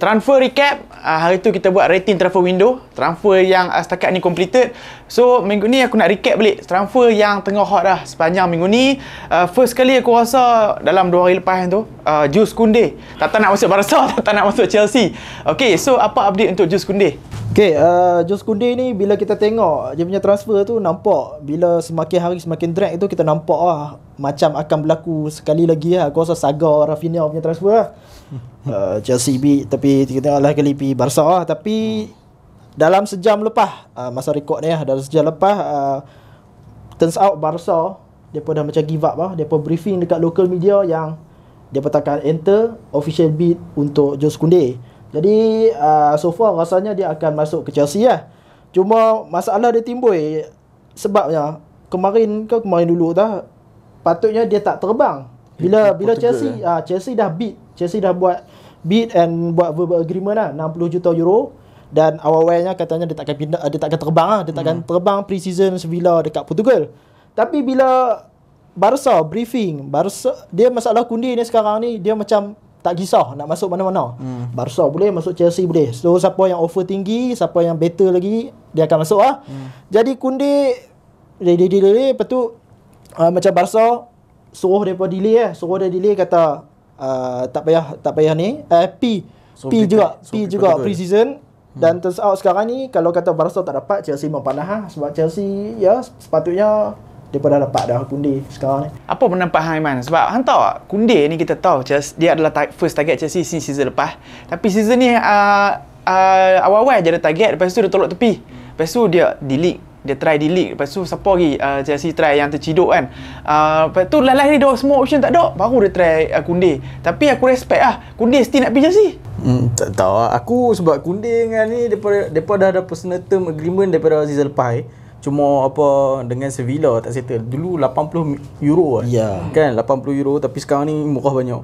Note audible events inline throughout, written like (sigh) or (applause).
Transfer recap, ah, hari tu kita buat rating transfer window Transfer yang ah, setakat ni completed So, minggu ni aku nak recap balik Transfer yang tengah hot dah sepanjang minggu ni uh, First kali aku rasa dalam 2 hari lepas tu uh, Jus Kunde tak, tak nak masuk Barca, (laughs) tak, tak nak masuk Chelsea Okay, so apa update untuk Jus Kunde? Okay, uh, Jus Kunde ni bila kita tengok Dia punya transfer tu nampak Bila semakin hari semakin drag tu kita nampak lah Macam akan berlaku sekali lagi lah Aku rasa Saga, Rafinha punya transfer lah Hmm. uh, Chelsea beat tapi kita tengoklah kali pi Barca lah tapi dalam sejam lepas uh, masa rekod ni lah, dalam sejam lepas uh, turns out Barca depa dah macam give up lah depa briefing dekat local media yang depa takkan enter official bid untuk Jose Kunde. Jadi uh, so far rasanya dia akan masuk ke Chelsea lah. Cuma masalah dia timbul sebabnya kemarin ke kemarin dulu dah patutnya dia tak terbang. Bila bila Chelsea ah Chelsea dah bid, Chelsea dah buat bid and buat verbal agreement lah 60 juta euro dan awal-awalnya katanya dia takkan pindah dia takkan terbang lah dia takkan hmm. terbang pre-season Sevilla dekat Portugal tapi bila Barca briefing Barca dia masalah kundi ni sekarang ni dia macam tak kisah nak masuk mana-mana hmm. Barca boleh masuk Chelsea boleh so siapa yang offer tinggi siapa yang better lagi dia akan masuk ah. hmm. jadi kundi dia dia dia lepas tu uh, macam Barca suruh dia pun delay eh. suruh dia delay kata Ah, tak payah tak payah ni eh, P so, P juga so, P juga ya? pre-season hmm. dan terus out sekarang ni kalau kata Barca tak dapat Chelsea memang panah lah. sebab Chelsea ya sepatutnya dia pun dapat dah Kundi sekarang ni apa pendapat Hang Iman sebab Hang tahu tak Kunde ni kita tahu Chelsea, dia adalah first target Chelsea since season lepas tapi season ni uh, uh, awal-awal je ada target lepas tu dia tolak tepi lepas tu dia delete dia try di league lepas tu siapa lagi uh, ah, Chelsea try yang terciduk kan uh, lepas tu lain-lain ni dah semua option tak ada baru dia try uh, Kunde tapi aku respect lah Kunde still nak pergi Chelsea hmm, tak tahu lah. aku sebab Kunde dengan ni mereka dah ada personal term agreement daripada season lepas cuma apa dengan Sevilla tak settle dulu 80 euro lah. ya. kan, yeah. kan 80 euro tapi sekarang ni murah banyak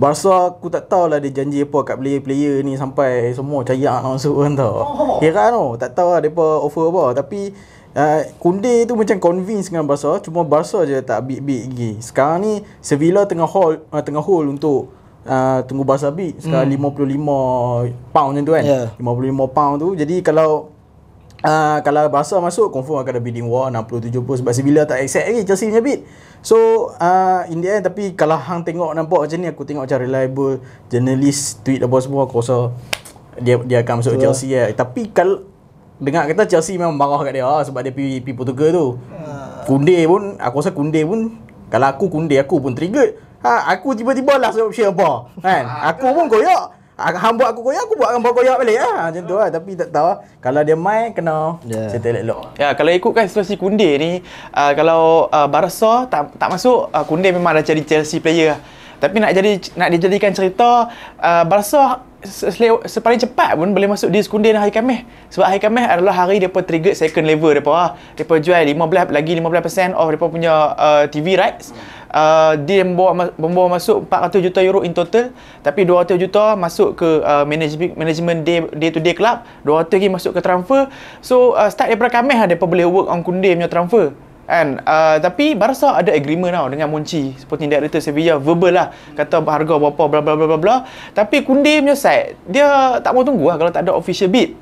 Barca aku tak tahu lah dia janji apa kat player-player ni sampai semua cayak nak masuk kan tau. Kira oh. ya tau, kan, tak tahulah depa offer apa tapi Uh, Kunde tu macam convince dengan Barca Cuma Barca je tak big-big lagi Sekarang ni Sevilla tengah hold, uh, tengah hold untuk uh, Tunggu Barca big Sekarang mm. 55 pound macam tu kan yeah. 55 pound tu Jadi kalau Uh, kalau Barca masuk confirm akan ada bidding war 60-70 sebab Sevilla tak accept lagi Chelsea punya bid so uh, in the end tapi kalau Hang tengok nampak macam ni aku tengok macam reliable journalist tweet apa semua aku rasa dia, dia akan masuk Itulah. Chelsea eh. tapi kalau dengar kata Chelsea memang marah kat dia ah, sebab dia pergi, pergi Portugal tu uh. Kunde pun aku rasa Kunde pun kalau aku Kunde aku pun trigger ha, aku tiba-tiba lah sebab apa kan aku pun goyak Hang buat aku koyak, aku buat hang koyak balik lah. Ha, macam tu lah. Tapi tak tahu lah. Kalau dia main, kena yeah. cerita elok Ya, yeah, ya, kalau ikutkan situasi Kunde ni, uh, kalau uh, ah, Barasa tak, tak masuk, uh, ah, kundi memang dah jadi Chelsea player lah. Tapi nak jadi nak dijadikan cerita, uh, Barasa sepaling cepat pun boleh masuk di sekunder hari Khamis. Sebab hari Khamis adalah hari dia mereka trigger second level Dia dia lah. Mereka jual 15, lagi 15% of dia punya uh, TV rights. Hmm uh, dia membawa, membawa masuk 400 juta euro in total tapi 200 juta masuk ke uh, management management day, day to day club 200 lagi masuk ke transfer so uh, start daripada Kamis lah boleh work on Kunde punya transfer kan uh, tapi Barca ada agreement tau dengan Munchi seperti director Sevilla verbal lah kata harga berapa bla bla bla bla bla tapi Kunde punya side dia tak mau tunggu lah kalau tak ada official bid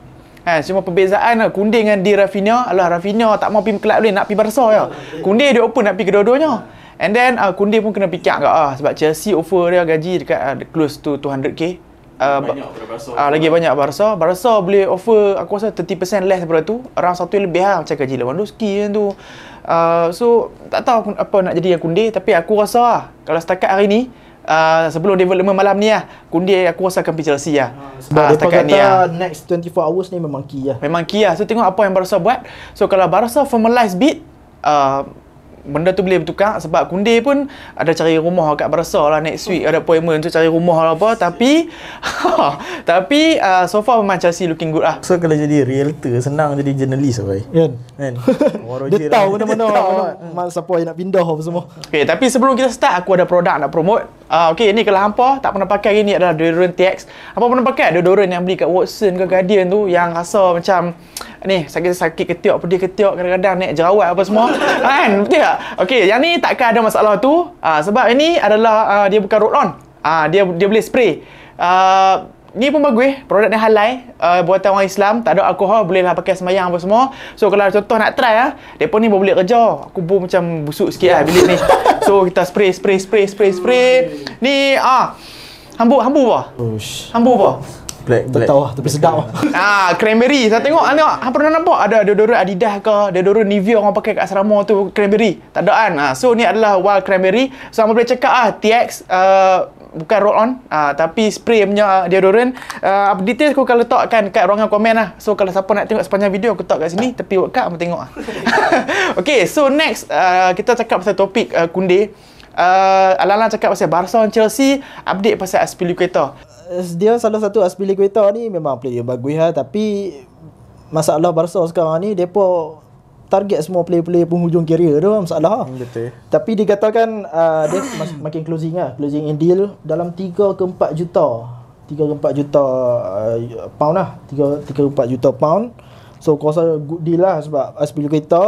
Ha, semua perbezaan lah. kundi dengan di Rafinha. Alah, Rafinha tak mau pergi kelab boleh. Nak pergi Barca ya. Kunde dia open nak pergi kedua-duanya. And then uh, Kundi pun kena fikir agak ah sebab Chelsea offer dia gaji dekat uh, close to 200k. Uh, banyak Uh, lagi banyak Barca. Barca boleh offer aku rasa 30% less daripada tu. Orang satu yang lebih lah macam gaji Lewandowski yang tu. Uh, so tak tahu aku, apa nak jadi yang Kundi tapi aku rasa lah, kalau setakat hari ni Uh, sebelum development malam ni lah Kundi aku rasa akan pergi Chelsea lah Sebab uh, mereka kata ni, uh. next 24 hours ni memang key lah Memang key lah So tengok apa yang Barca buat So kalau Barca formalize bid uh, benda tu boleh bertukar sebab kundi pun ada cari rumah kat Barasa lah next week ada appointment tu cari rumah lah apa tapi (laughs) tapi uh, so far memang Chelsea looking good lah so kalau jadi realtor senang jadi journalist apa kan (laughs) lah. dia tahu mana-mana mana siapa yang nak pindah apa semua okay, tapi sebelum kita start aku ada produk nak promote Ah uh, okey ini kalau hampa tak pernah pakai ini adalah deodorant TX. Apa pernah pakai deodorant yang beli kat Watson ke Guardian tu yang rasa macam ni sakit-sakit ketiak pedih ketiak kadang-kadang naik jerawat apa semua. (laughs) Ah, kan betul tak? Okey yang ni takkan ada masalah tu uh, sebab ini adalah uh, dia bukan roll on. Ah uh, dia dia boleh spray. Ah uh, Ni pun bagus Produk ni halal uh, Buatan orang Islam Tak ada alkohol Boleh lah pakai semayang apa semua So kalau contoh nak try lah Mereka ni boleh kerja Aku pun macam busuk sikit lah bilik ni So kita spray spray spray spray spray Ni ah Hambu, hambu apa? Hambu apa? black tak tahu lah tapi sedap (laughs) ah cranberry saya tengok ah tengok hang ah, pernah nampak ada deodorant Adidas ke deodorant Nivea orang pakai kat asrama tu cranberry tak ada kan ah so ni adalah wild cranberry so hang boleh check ah TX uh, bukan roll on uh, tapi spray punya uh, deodorant ah, apa uh, detail aku akan letakkan kat ruangan komen lah so kalau siapa nak tengok sepanjang video aku letak kat sini tepi workout apa tengok lah (laughs) ok so next uh, kita cakap pasal topik uh, kundi uh, Alalang cakap pasal Barca dan Chelsea update pasal Aspilicueta dia salah satu Aspilicueta ni memang player bagus lah tapi masalah Barca sekarang ni depa target semua player-player penghujung karier tu masalah lah. Betul. Tapi dikatakan uh, dia makin closing lah, closing in deal dalam 3 ke 4 juta. 3 ke 4 juta uh, pound lah, 3, 3 4 juta pound. So kau rasa good deal lah sebab Aspilicueta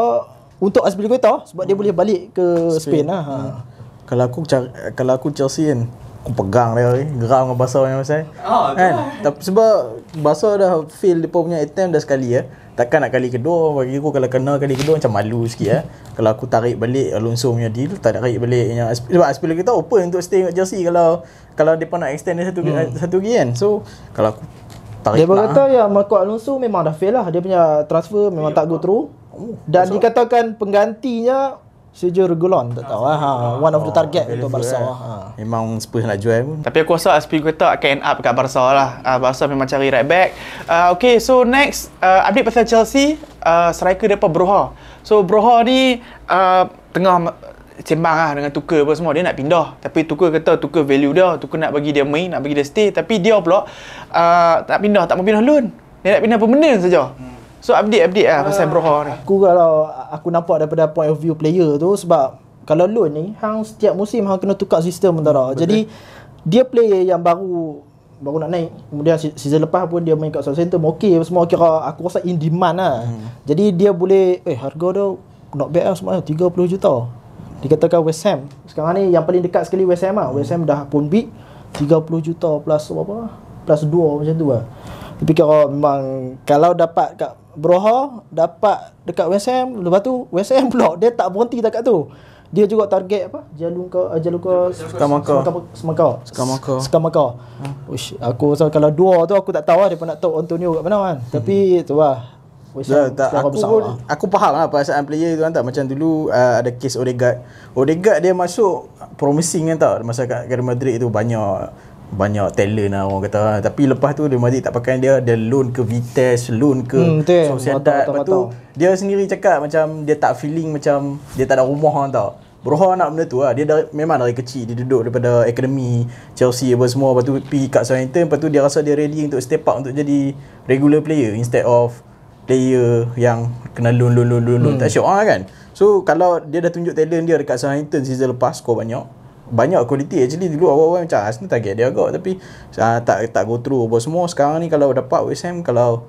untuk Aspilicueta sebab hmm. dia boleh balik ke Spain, Spain lah. Ha. Hmm. Kalau aku kalau aku Chelsea kan aku pegang dia ni eh. geram dengan basah yang pasal oh, kan lah. tapi sebab basah dah feel dia punya attempt dah sekali ya eh. takkan nak kali kedua bagi aku kalau kena kali kedua macam malu sikit ya eh. kalau aku tarik balik Alonso punya deal tak tarik balik yang sebab Aspil kita open untuk stay dekat jersey kalau kalau depa nak extend dia satu hmm. satu lagi kan so kalau aku tarik dia berkata lah. ya Marco Alonso memang dah fail lah dia punya transfer memang yeah, tak go through dan so, oh, dikatakan penggantinya Sergio Regulon tak tahu ah. Ha. One of the target oh, untuk Barca. Eh. Ha. Memang Spurs nak jual pun. Tapi aku rasa Aspiguita akan end up kat Barca lah. Uh, Barca memang cari right back. Uh, okay, so next uh, update pasal Chelsea. Uh, striker dia Broha. So Broha ni uh, tengah sembang lah dengan Tuker apa semua. Dia nak pindah. Tapi Tuker kata Tuker value dia. Tuker nak bagi dia main, nak bagi dia stay. Tapi dia pula uh, tak pindah, tak mau pindah loan. Dia nak pindah permanent saja. Hmm. So update update lah uh, pasal ah, Broha ni. Aku kalau aku nampak daripada point of view player tu sebab kalau loan ni hang setiap musim hang kena tukar sistem antara. Hmm, Jadi dia player yang baru baru nak naik. Kemudian season lepas pun dia main kat South Center okey semua kira aku rasa in demand lah. Hmm. Jadi dia boleh eh harga dia nak bad lah semua 30 juta. Dikatakan West Ham. Sekarang ni yang paling dekat sekali West Ham lah. Hmm. West Ham dah pun big 30 juta plus apa? Plus 2 macam tu lah. Tapi kira memang kalau dapat kat Broha dapat dekat WSM, lepas tu WSM Ham (laughs) pula dia tak berhenti dekat tu. Dia juga target apa? Jalung ke uh, jalur ke Semaka. Semaka. Semaka. Semaka. Ush, aku rasa kalau dua tu aku tak tahu lah dia nak top Antonio kat mana kan. Hmm. Tapi tu lah. Ya, tak, aku, besar pun, lah. aku faham lah perasaan player tu kan tak Macam dulu uh, ada case Odegaard Odegaard dia masuk promising kan tau Masa kat Real Madrid tu banyak banyak talent lah orang kata ha, tapi lepas tu dia Madrid tak pakai dia dia loan ke Vitesse loan ke hmm, Sociedad lepas tu dia sendiri cakap macam dia tak feeling macam dia tak ada rumah lah tau Broha nak benda tu lah dia dari, memang dari kecil dia duduk daripada akademi Chelsea apa semua lepas tu pergi kat Southampton lepas tu dia rasa dia ready untuk step up untuk jadi regular player instead of player yang kena loan loan loan loan, loan hmm. tak syok lah kan so kalau dia dah tunjuk talent dia dekat Southampton season lepas score banyak banyak quality actually dulu awal-awal macam Arsenal ah, tak dia agak tapi uh, tak tak go through apa semua sekarang ni kalau dapat West Ham kalau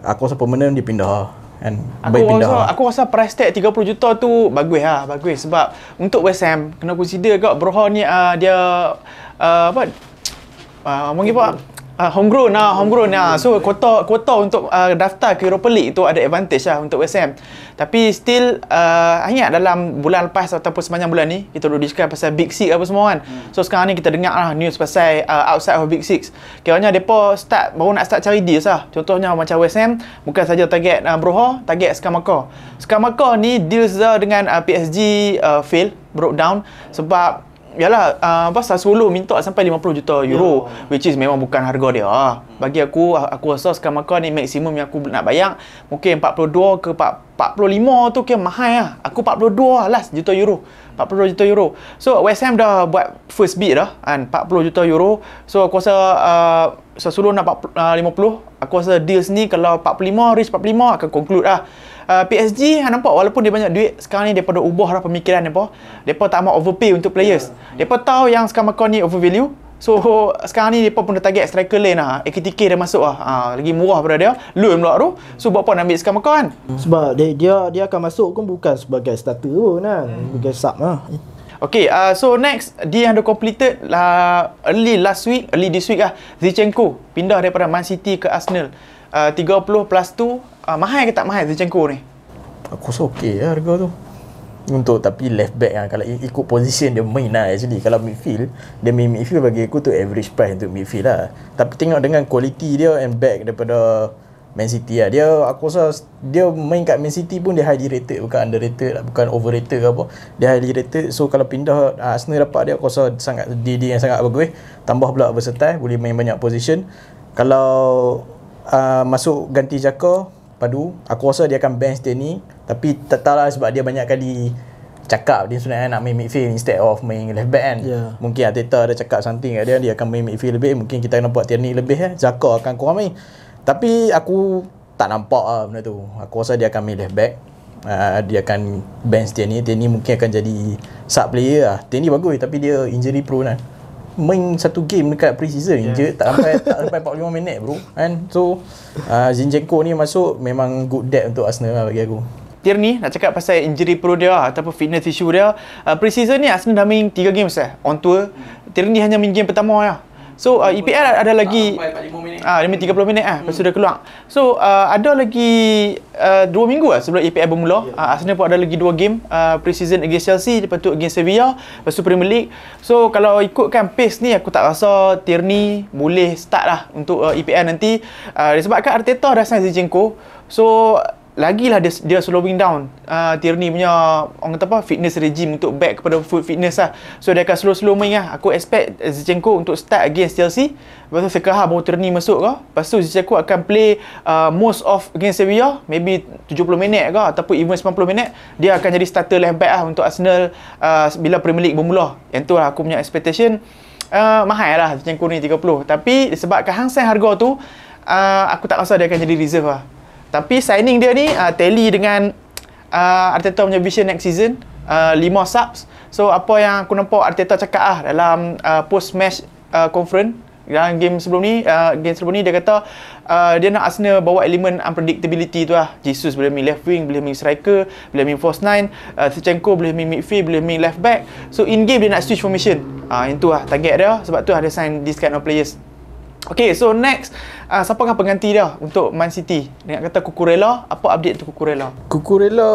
aku rasa permanent dia pindah kan baik pindah rasa, aku rasa price tag 30 juta tu bagus lah bagus sebab untuk West kena consider agak Broha ni uh, dia uh, apa uh, mengipa Uh, homegrown lah, homegrown lah. So, kuota, kuota untuk uh, daftar ke Europa League tu ada advantage lah untuk West Ham. Tapi still, uh, ah, ingat dalam bulan lepas ataupun sepanjang bulan ni, kita dulu discuss pasal Big Six apa semua kan. Hmm. So, sekarang ni kita dengar lah news pasal uh, outside of Big Six. Kiranya mereka start, baru nak start cari deals lah. Contohnya macam West Ham, bukan saja target uh, Broha, target Skamaka. Skamaka ni deals dah dengan uh, PSG uh, fail, broke down. Sebab Yalah, uh, pasal solo minta sampai 50 juta euro yeah. Which is memang bukan harga dia ah, Bagi aku, aku rasa sekarang makan ni maksimum yang aku nak bayar. Mungkin 42 ke 45 tu kira mahal lah Aku 42 lah last juta euro 40 juta euro So West Ham dah buat first bid dah kan? 40 juta euro So aku rasa uh, Sesuruh nak 40, uh, 50 Aku rasa deals ni kalau 45, reach 45 akan conclude lah Uh, PSG ha nampak walaupun dia banyak duit sekarang ni daripada ubah dah pemikiran depa. Depa tak mau overpay untuk players. Depa ya, yeah. tahu yang sekarang macam ni overvalue. So sekarang ni depa pun dah target striker lain lah. AKTK dah masuk lah. Ha, lagi murah pada dia. Loan pula tu. So buat apa nak ambil sekarang kan? Sebab dia, dia dia akan masuk pun bukan sebagai starter pun kan. Hmm. Sebagai sub lah. Okay, uh, so next dia yang dah completed lah uh, early last week, early this week lah, Zinchenko pindah daripada Man City ke Arsenal uh, 30 plus 2 uh, mahal ke tak mahal Zinchenko ni? Aku rasa okey lah harga tu. Untuk tapi left back lah kalau ikut position dia main lah actually. Kalau midfield, dia main midfield bagi aku tu average price untuk midfield lah. Tapi tengok dengan quality dia and back daripada Man City lah. Dia aku rasa dia main kat Man City pun dia highly rated bukan underrated lah, bukan overrated ke apa. Dia highly rated. So kalau pindah uh, Arsenal dapat dia aku rasa sangat dia, dia yang sangat bagus. Tambah pula versatile, boleh main banyak position. Kalau Uh, masuk ganti Jaka Padu Aku rasa dia akan bench dia ni Tapi tak tahu lah sebab dia banyak kali Cakap dia sebenarnya nak main midfield instead of main left back kan yeah. Mungkin Ateta ada cakap something kat dia Dia akan main midfield lebih Mungkin kita buat Tierney lebih eh Jaka akan kurang main Tapi aku tak nampak lah benda tu Aku rasa dia akan main left back Uh, dia akan bench Tierney Tierney mungkin akan jadi sub player lah Tierney bagus tapi dia injury prone lah main satu game dekat pre-season yeah. je tak sampai tak sampai 45 minit bro kan so uh, Zinchenko ni masuk memang good depth untuk Arsenal lah bagi aku Tierney nak cakap pasal injury pro dia lah, ataupun fitness issue dia uh, pre-season ni Arsenal dah main 3 games lah. on tour Tierney hanya main game pertama lah so uh, EPL ada lagi Ah, lima tiga puluh minit ah, hmm. sudah keluar. So uh, ada lagi uh, dua minggu lah sebelum EPL bermula. Yeah. Ya. Uh, Arsenal pun ada lagi dua game uh, pre-season against Chelsea, lepas tu against Sevilla, lepas tu Premier League. So kalau ikutkan pace ni, aku tak rasa Tierney boleh start lah untuk uh, EPL nanti. Uh, disebabkan Arteta dah sign Zinchenko. So lagilah dia dia slowing down uh, Tierney punya orang kata apa fitness regime untuk back kepada full fitness lah so dia akan slow-slow main lah aku expect Zinchenko untuk start against Chelsea lepas tu Sekaha baru Tierney masuk ke lepas tu Zinchenko akan play uh, most of against Sevilla maybe 70 minit ke ataupun even 90 minit dia akan jadi starter left back lah untuk Arsenal uh, bila Premier League bermula yang tu lah aku punya expectation uh, mahal lah Zinchenko ni 30 tapi sebab kehangsaan harga tu uh, aku tak rasa dia akan jadi reserve lah tapi signing dia ni uh, tally dengan uh, Arteta punya vision next season. Uh, lima subs. So apa yang aku nampak Arteta cakap ah dalam uh, post match uh, conference dalam game sebelum ni, uh, game sebelum ni dia kata uh, dia nak Arsenal bawa elemen unpredictability tu lah. Jesus boleh main left wing, boleh main striker, boleh main force nine, uh, Sechenko boleh main midfield, boleh main left back. So in game dia nak switch formation. Ah uh, yang tu lah target dia sebab tu ada sign this kind of players. Okay, so next, uh, siapa kan pengganti dia untuk Man City? Dengan kata Kukurela, apa update untuk Kukurela? Kukurela,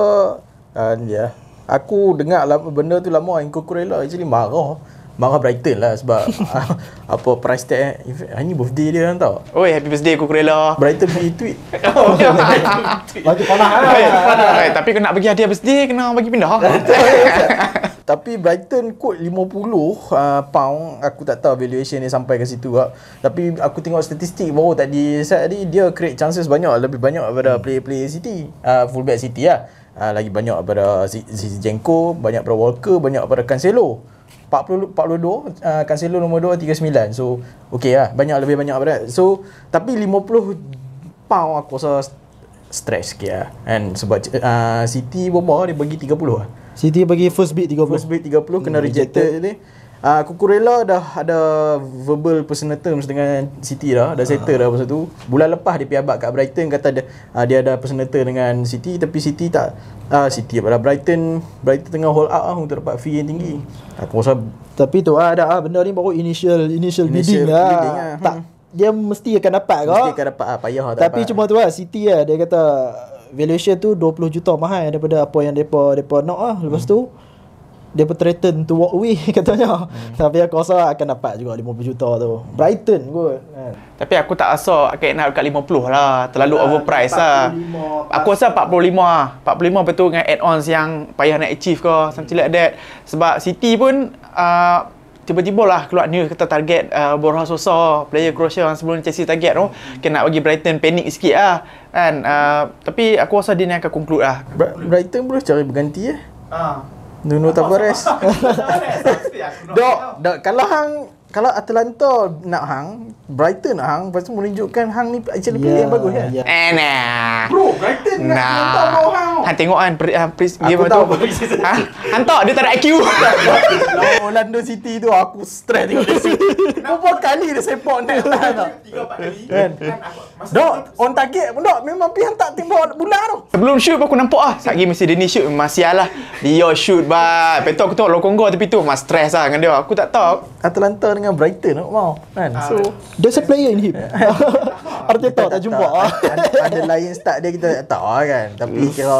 uh, ya. Yeah. Aku dengar lah benda tu lama yang Kukurela actually marah. Marah Brighton lah sebab (laughs) (laughs) apa price tag eh. Ini birthday dia kan tau. Oi, happy birthday Kukurela. Brighton pergi tweet. (laughs) Baju panah lah. lah. Tapi nak bagi hadiah birthday, kena bagi pindah. Tapi Brighton kot 50 uh, ah, pound Aku tak tahu valuation ni sampai ke situ lah. Tapi aku tengok statistik baru tadi ni Dia create chances banyak Lebih banyak daripada hmm. player-player City uh, Fullback City lah uh, Lagi banyak daripada Zizjenko Banyak daripada Walker Banyak daripada Cancelo 40, 42 uh, Cancelo nombor 2 39 So Okay lah Banyak lebih banyak berat So Tapi 50 Pound aku rasa Stress sikit lah And sebab uh, City berapa Dia bagi 30 lah City bagi first bid 30. First bid 30 hmm, kena rejected ni. Ah uh, Kukurela dah ada verbal personal terms dengan City dah, dah settle uh. dah pasal ah. tu. Bulan lepas dia piabak kat Brighton kata dia uh, dia ada personal terms dengan City tapi City tak ah uh, City lah. Brighton Brighton tengah hold up lah untuk dapat fee yang tinggi. Aku rasa tapi tu ah ada ah benda ni baru initial initial, bidding lah. Uh. Tak hmm. dia mesti akan dapat kau. Mesti akan dapat ah uh, payah lah tak Tapi dapat. cuma tu lah City lah dia kata valuation tu 20 juta mahal daripada apa yang depa depa nak lah. Lepas hmm. tu depa threaten to walk away (laughs) katanya. Hmm. Tapi aku rasa akan dapat juga 50 juta tu. Hmm. Brighton kot. Kan. Tapi aku tak rasa akan nak up dekat 50 lah. Terlalu nah, overpriced 45, lah. aku rasa 45 lah. 45 betul dengan add-ons yang payah nak achieve ke something like that. Sebab City pun uh, tiba-tiba lah keluar news kata target uh, Borja Sosa player Croatia yang sebelum Chelsea target tu hmm. kena bagi Brighton panik sikit lah kan uh, tapi aku rasa dia ni akan conclude lah Bra- Brighton pun cari berganti eh ah. Nuno Tavares (laughs) Dok, kalau hang kalau Atlanta nak hang, Brighton nak hang, lepas tu menunjukkan hang ni actually yeah. pilih yang ya, bagus kan? Yeah. Eh, nah. Bro, Brighton nak nah. hantar hang. Ha, tengok kan, per, uh, game tu. ha? Hantar, dia tak ada IQ. Orlando City tu, aku stress tengok dia Berapa kali dia sepak ni? Tiga, empat kali. Kan? Dok, on target pun dok. Memang pihak tak tim bawah bunda tu. Sebelum shoot aku nampak ah Saat game mesti dia ni shoot, masih lah. Dia shoot, ba, petok tu aku tengok Lokongo tepi tu. Mas stress lah dengan dia. Aku tak tahu. Atlanta dengan Brighton tu. Oh, wow, kan? Ah, so, there's a player in him. (laughs) (laughs) Arteta tak, tak, tak jumpa. Ada, ada lain start dia kita tak tahu ah, kan. Tapi kira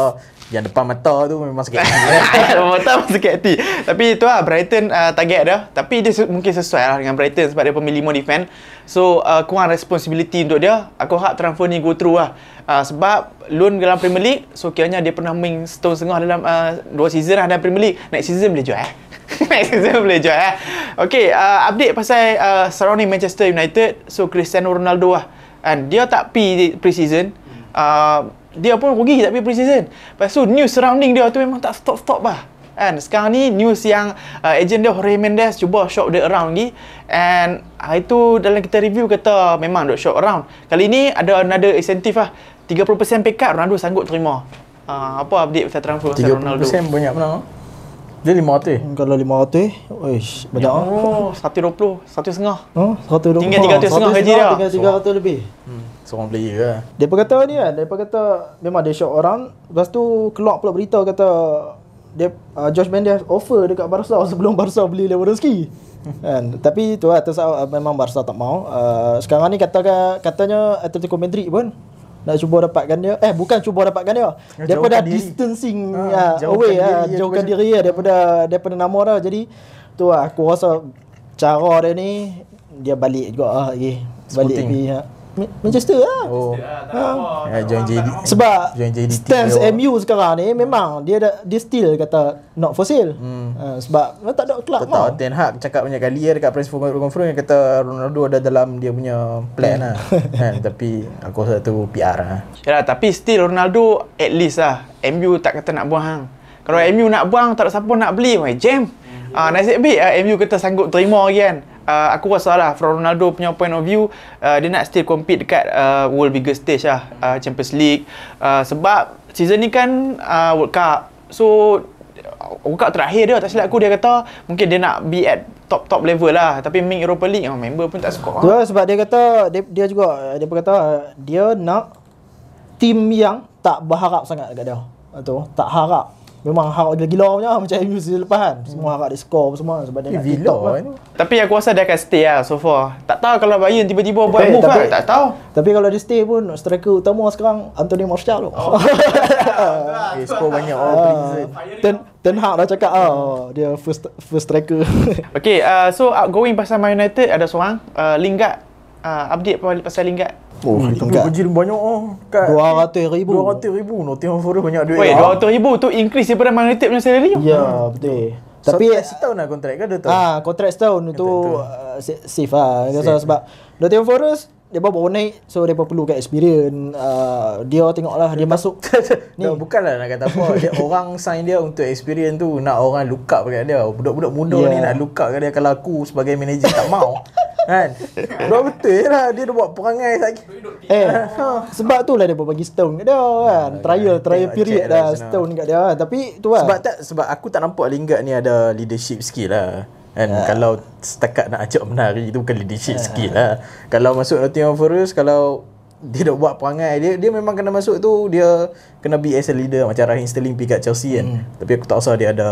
yang depan mata tu memang sakit hati. Kan? (laughs) Depan mata memang sakit hati. Tapi tu lah Brighton uh, target dia. Tapi dia mungkin sesuai lah dengan Brighton sebab dia pemilih more defend. So, uh, kurang responsibility untuk dia. Aku harap transfer ni go through lah. Uh, sebab loan dalam Premier League. So, kiranya dia pernah main setahun setengah dalam uh, dua season lah dalam Premier League. Next season boleh jual eh. Maxism (laughs) boleh jual eh? Okay, uh, update pasal uh, surrounding Manchester United. So, Cristiano Ronaldo lah. And dia tak pi pre-season. Hmm. Uh, dia pun pergi tapi pre-season. Lepas tu, news surrounding dia tu memang tak stop-stop lah. And sekarang ni news yang uh, agent dia Jorge Mendes cuba shop dia around lagi And hari tu dalam kita review kata memang dok shop around Kali ni ada another incentive lah 30% pay cut Ronaldo sanggup terima uh, Apa update pasal transfer pasal Ronaldo 30% banyak pun dia lima ratus. Hmm, kalau lima ratus, oish, banyak ya, Oh, satu dua puluh, satu setengah. Oh, satu dua puluh. Tinggal tiga setengah gaji dia. Tinggal tiga ratus lebih. Hmm. Seorang player lah. Dia pun kata ni kan, dia pun kata memang dia shock orang. Lepas tu, keluar pula berita kata dia uh, Josh Mendes offer dekat Barca sebelum Barca beli Lewandowski. (laughs) kan? Tapi tu lah, tersa- uh, memang Barca tak mau. Uh, sekarang ni katakan, katanya Atletico Madrid pun nak cuba dapatkan dia eh bukan cuba dapatkan dia daripada diri. distancing ha, ya jauhkan away diri, uh, jauhkan diri ya ha. daripada daripada nama dia jadi tu lah, aku rasa cara dia ni dia balik juga ah eh, balik pergi ha. Ya. Manchester lah. Oh. Ha. Ya, join Sebab join JD MU sekarang ni memang dia ada dia still kata not for sale. Hmm. Ha, sebab tak ada kelab tau. Ten Hag cakap banyak kali ya dekat press conference conference yang kata Ronaldo ada dalam dia punya plan lah. Hmm. kan? tapi aku rasa tu PR lah. Yalah, tapi still Ronaldo at least lah MU tak kata nak buang. Kalau MU nak buang tak ada siapa nak beli. Jam. Ah, nasib baik lah MU kata sanggup terima lagi kan uh, aku rasa lah from Ronaldo punya point of view uh, dia nak still compete dekat uh, world biggest stage lah uh, Champions League uh, sebab season ni kan uh, World Cup so uh, World Cup terakhir dia tak silap aku dia kata mungkin dia nak be at top top level lah tapi main Europa League oh, member pun tak suka. tu lah sebab dia kata dia, dia juga uh, dia berkata uh, dia nak team yang tak berharap sangat dekat dia tu tak harap Memang harap dia gila punya (laughs) macam MU season lepas kan. Semua harap dia score apa semua sebab dia eh, nak gila Lah. Kan. Tapi aku rasa dia akan stay lah so far. Tak tahu kalau Bayern tiba-tiba tapi, buat move kan. Tak tahu. Tapi kalau dia stay pun striker utama sekarang Anthony Martial tu. Oh. okay, (laughs) eh, banyak oh, ah. eh. Ten, Ten Hag dah cakap ah oh, dia first first striker. (laughs) okay, ah, so outgoing pasal Man United ada seorang uh, update pasal Lingard. Oh, oh itu gaji banyak oh. Kat 200 ribu. 200 ribu. Nottingham Forest banyak duit. Weh, ah. 200 ribu tu increase daripada Man United punya salary. Ya, yeah, hmm. betul. Tapi setahun lah kontrak ke Dota? Ah, kontrak setahun tu uh, safe lah. Safe. So, sebab Nottingham Forest dia baru baru naik so dia perlu kat experience uh, dia tengok lah dia masuk (laughs) ni no, bukan nak kata apa (laughs) dia orang sign dia untuk experience tu nak orang luka up dia budak-budak muda yeah. ni ya. nak luka up kat dia kalau aku sebagai manager tak mau (laughs) Kan? Dah betul lah dia dah buat perangai lagi. Eh, ha. sebab tu lah dia buat bagi stone kat dia kan. Ah, trial, trial period dah lah, stone kat dia ha, Tapi tu lah. Sebab tak, sebab aku tak nampak Linggat ni ada leadership skill lah. Kan? Ha. Kalau setakat nak ajak menari tu bukan leadership ha. skill lah. Kalau masuk Nottingham Forest, kalau dia dah buat perangai dia dia memang kena masuk tu dia kena be as a leader macam Raheem Sterling pergi kat Chelsea kan. Hmm. Tapi aku tak usah dia ada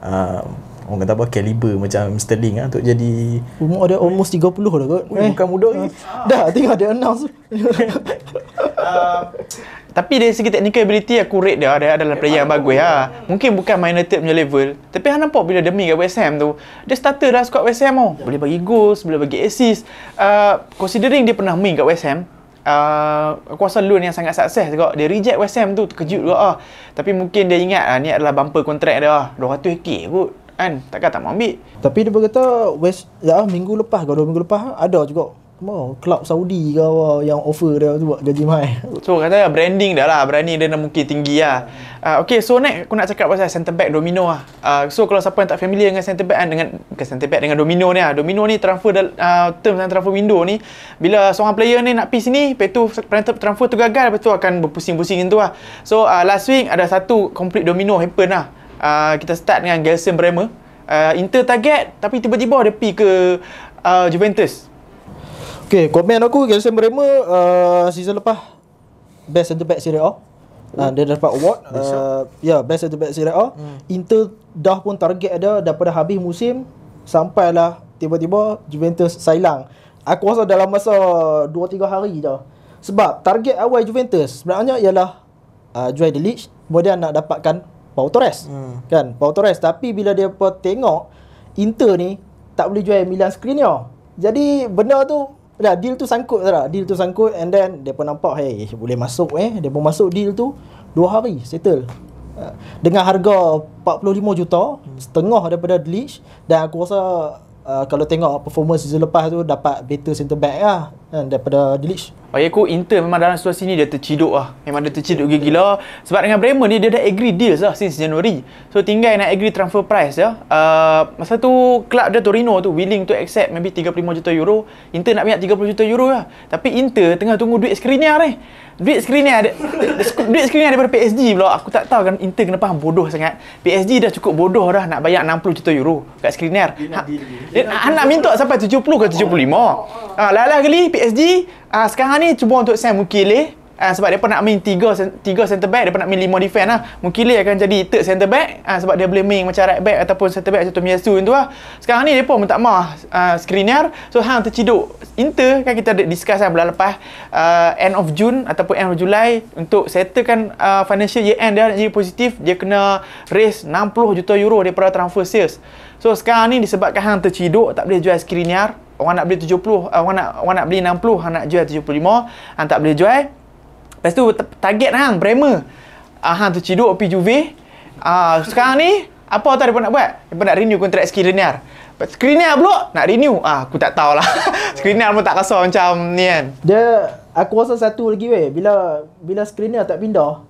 uh, orang kata apa kaliber macam Sterling lah untuk jadi umur dia almost 30 dah kot Ui, eh. bukan muda ni uh. Ah. dah tengok dia announce uh, (laughs) tapi dari segi technical ability aku rate dia ah, dia adalah player yang bagus lah mungkin bukan minor third punya level tapi ha nampak bila demi kat West Ham tu dia starter dah squad West Ham tu oh. boleh bagi goals boleh bagi assist uh, considering dia pernah main kat West Ham Uh, aku rasa loan yang sangat sukses juga dia reject West Ham tu terkejut juga ah. tapi mungkin dia ingat ah, ni adalah bumper kontrak dia ah. 200k kot kan takkan tak mau ambil tapi dia berkata west dah minggu lepas ke dua minggu lepas ada juga Wow, oh, club Saudi ke wow, yang offer dia tu buat gaji mahal. (laughs) So, kata ya branding dah lah. Branding dia nak mungkin tinggi lah. Uh, okay, so next aku nak cakap pasal center back domino lah. Uh, so, kalau siapa yang tak familiar dengan center back, ah, dengan, bukan center back, dengan domino ni lah. Domino ni transfer, uh, term dalam transfer window ni. Bila seorang player ni nak pergi sini, lepas tu transfer tu gagal, lepas akan berpusing-pusing tu lah. So, uh, last week ada satu complete domino happen lah uh, kita start dengan Gelson Bremer uh, Inter target tapi tiba-tiba dia pergi ke uh, Juventus Okay, komen aku Gelson Bremer uh, season lepas best centre back Serie A Uh, dia dapat award uh, ya yeah, best centre back Serie A hmm. Inter dah pun target dia daripada habis musim sampailah tiba-tiba Juventus sailang aku rasa dalam masa 2-3 hari je sebab target awal Juventus sebenarnya ialah uh, jual De Ligt kemudian nak dapatkan Paul Torres hmm. kan Paul Torres tapi bila dia pun tengok Inter ni tak boleh jual Milan Skriniar jadi benda tu dah deal tu sangkut dah deal tu sangkut and then dia pun nampak hey eh, boleh masuk eh dia pun masuk deal tu dua hari settle eh, dengan harga 45 juta hmm. setengah daripada Leeds dan aku rasa uh, kalau tengok performance season lepas tu dapat better center back lah kan daripada Dilish. Bagi oh, ya, aku Inter memang dalam situasi ni dia terciduk lah. Memang dia terciduk gila-gila. Sebab dengan Bremer ni dia dah agree deals lah since Januari. So tinggal nak agree transfer price ya. Uh, masa tu club dia Torino tu willing to accept maybe 35 juta euro. Inter nak minyak 30 juta euro lah. Tapi Inter tengah tunggu duit Skriniar ni. Duit Skriniar ada (laughs) duit ada daripada PSG pula. Aku tak tahu kan Inter kenapa hang bodoh sangat. PSG dah cukup bodoh dah nak bayar 60 juta euro kat Skriniar. Ha, dia, nak ha, minta sampai 70 ke 75. Ah, ha, kali PSG uh, ah, sekarang ni cuba untuk Sam Mukile uh, ah, sebab dia nak main 3 tiga centre back dia nak main 5 defense lah Mukile akan jadi third centre back uh, sebab dia boleh main macam right back ataupun centre back macam Tomiyasu tu lah sekarang ni dia pun tak mahu uh, screener so hang terciduk Inter kan kita ada discuss lah bulan lepas uh, end of June ataupun end of July untuk settlekan uh, financial year end dia jadi positif dia kena raise 60 juta euro daripada transfer sales So sekarang ni disebabkan hang terciduk tak boleh jual Skriniar, orang nak beli 70, uh, eh, orang nak orang nak beli 60, hang nak jual 75, hang tak boleh jual. Lepas tu target hang Bremer. Ah uh, hang tu ciduk pi Juve. uh, ah, sekarang ni apa tu depa nak buat? Depa nak renew kontrak Skriniar. Skriniar pula nak renew. Ah uh, aku tak tahu lah Skriniar (laughs) pun tak rasa macam ni kan. Dia aku rasa satu lagi weh bila bila Skriniar tak pindah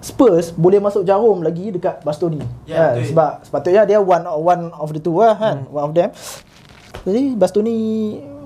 Spurs boleh masuk jarum lagi dekat Bastoni. Yeah, ya, ya, eh, sebab sepatutnya dia one one of the two lah kan. Hmm. One of them. Jadi lepas tu ni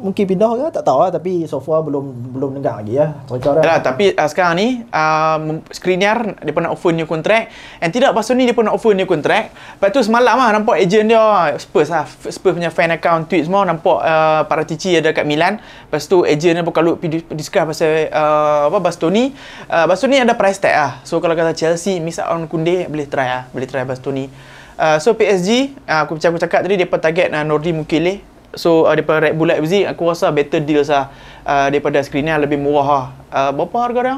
mungkin pindah ke tak tahu lah tapi so far belum belum dengar lagi lah cerita dah. tapi uh, sekarang ni uh, ah, screener dia nak offer new contract and tidak lepas tu ni dia nak offer new contract. Lepas tu semalam lah nampak agent dia ah, Spurs lah Spurs punya fan account tweet semua nampak uh, para cici ada kat Milan. Lepas tu agent dia bukan loop discuss pasal uh, apa Bastoni. Uh, Bastoni ada price tag lah. So kalau kata Chelsea miss on Kunde boleh try lah. Boleh try Bastoni. Uh, so PSG uh, aku macam aku cakap tadi dia pun target uh, Nordi Mukile So uh, daripada Red Bull Leipzig aku rasa better deal sah uh, ah, daripada Skriniar lebih murah lah. ah. Uh, berapa harga dia?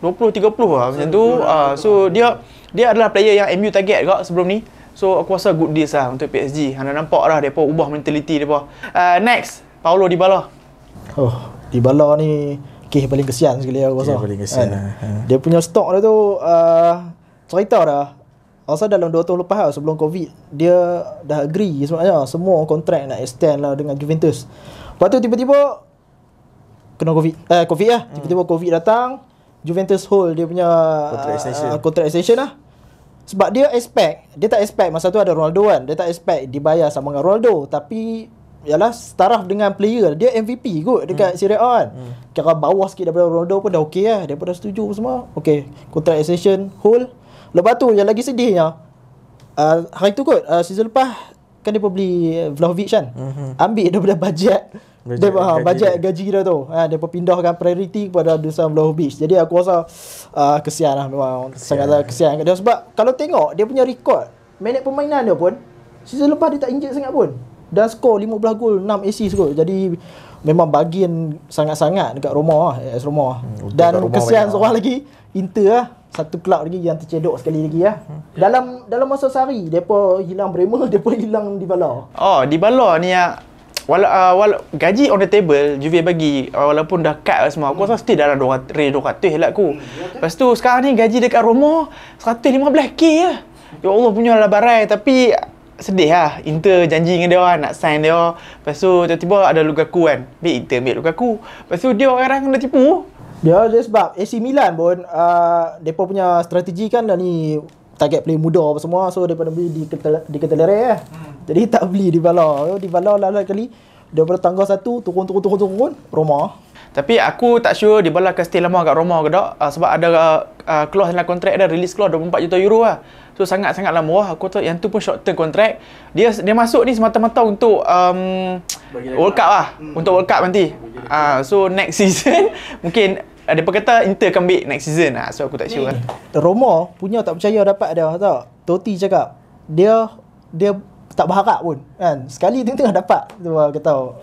20 30 lah macam tu. Uh, so dia dia adalah player yang MU target juga sebelum ni. So aku rasa good deal sah untuk PSG. Anda nampak dah depa ubah mentality depa. Uh, next, Paulo Dybala. Oh, Dybala ni kisah paling kesian sekali aku rasa. Kisah paling kesian. Uh, uh. Dia punya stok dia tu uh, cerita dah Also dalam 2 tahun lepas lah sebelum Covid Dia dah agree sebenarnya semua kontrak nak extend lah dengan Juventus Lepas tu tiba-tiba Kena Covid, eh Covid lah hmm. Tiba-tiba Covid datang Juventus hold dia punya Contract extension, uh, contract extension lah Sebab dia expect, dia tak expect masa tu ada Ronaldo kan Dia tak expect dibayar sama dengan Ronaldo Tapi yalah setaraf dengan player Dia MVP kot dekat hmm. Serie A kan hmm. Kira bawah sikit daripada Ronaldo pun dah okay lah Dia pun dah setuju semua Okay, contract extension hold Lepas tu yang lagi sedihnya uh, Hari tu kot uh, Season lepas Kan dia pun beli uh, Vlahovic kan mm-hmm. Ambil dia punya ha, bajet Bajet, dia, uh, gaji, bajet dia. gaji dia tu ha, Dia pun pindahkan priority Kepada Dusan Vlahovic Jadi aku rasa uh, Kesian lah memang Sangat lah kesian dia. Sebab kalau tengok Dia punya record Manage permainan dia pun Season lepas dia tak injek sangat pun Dan skor 15 gol 6 assist kot Jadi Memang bagian Sangat-sangat Dekat Roma lah AS eh, Roma lah. hmm, Dan Roma kesian seorang lah. lagi Inter lah satu kelab lagi yang tercedok sekali lagi lah. Hmm. Dalam dalam masa sehari, mereka hilang Bremer, mereka (laughs) hilang di Dybala. Oh, Dybala ni yang wala, uh, wala, gaji on the table, Juve bagi uh, walaupun dah cut lah semua. Aku rasa hmm. still dalam 200, range 200 lah aku. Hmm. Lepas tu sekarang ni gaji dekat Roma 115k lah. Ya Allah punya lah barai tapi sedih lah. Inter janji dengan dia nak sign dia. Lepas tu tiba-tiba ada Lukaku kan. Ambil Inter, ambil Lukaku. Lepas tu dia orang-orang kena tipu. Ya, dia ada sebab AC Milan pun uh, punya strategi kan dah ni Target player muda apa semua So mereka beli di, di kereta lerai eh. hmm. Jadi tak beli di Bala Di Bala lalu lah, lah kali Daripada tanggal satu turun turun turun turun, turun Roma tapi aku tak sure di Bala akan stay lama kat Roma ke tak uh, sebab ada uh, uh, clause dalam kontrak dia release clause 24 juta euro lah. So sangat-sangatlah murah. Aku tahu yang tu pun short term contract. Dia dia masuk ni semata-mata untuk um, World Cup lah. lah. Hmm. Untuk World Cup nanti. Ah uh, so next (laughs) season mungkin ada ah, uh, kata Inter akan ambil next season lah. So aku tak sure. Roma punya tak percaya dapat ada tau. Totti cakap dia dia tak berharap pun kan. Sekali tengah-tengah dapat tu kata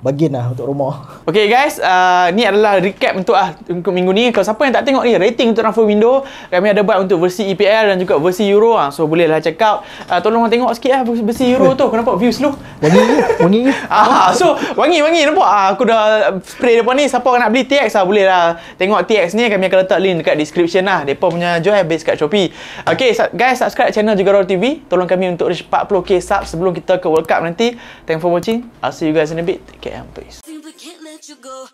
bagian lah untuk rumah. Okay guys, uh, ni adalah recap untuk ah uh, minggu ni. Kalau siapa yang tak tengok ni, rating untuk transfer window. Kami ada buat untuk versi EPL dan juga versi Euro lah. So bolehlah check out. Uh, tolong tengok sikit lah versi Euro tu. Kau nampak view slow? Wangi ni, wangi ni. Ah, so, wangi, wangi nampak. Uh, aku dah spray depan ni. Siapa nak beli TX lah, bolehlah tengok TX ni. Kami akan letak link dekat description lah. Mereka punya jual base kat Shopee. Okay guys, subscribe channel juga Roll TV. Tolong kami untuk reach 40k sub sebelum kita ke World Cup nanti. Thank for watching. I'll see you guys in a bit. Take care. can't let you go.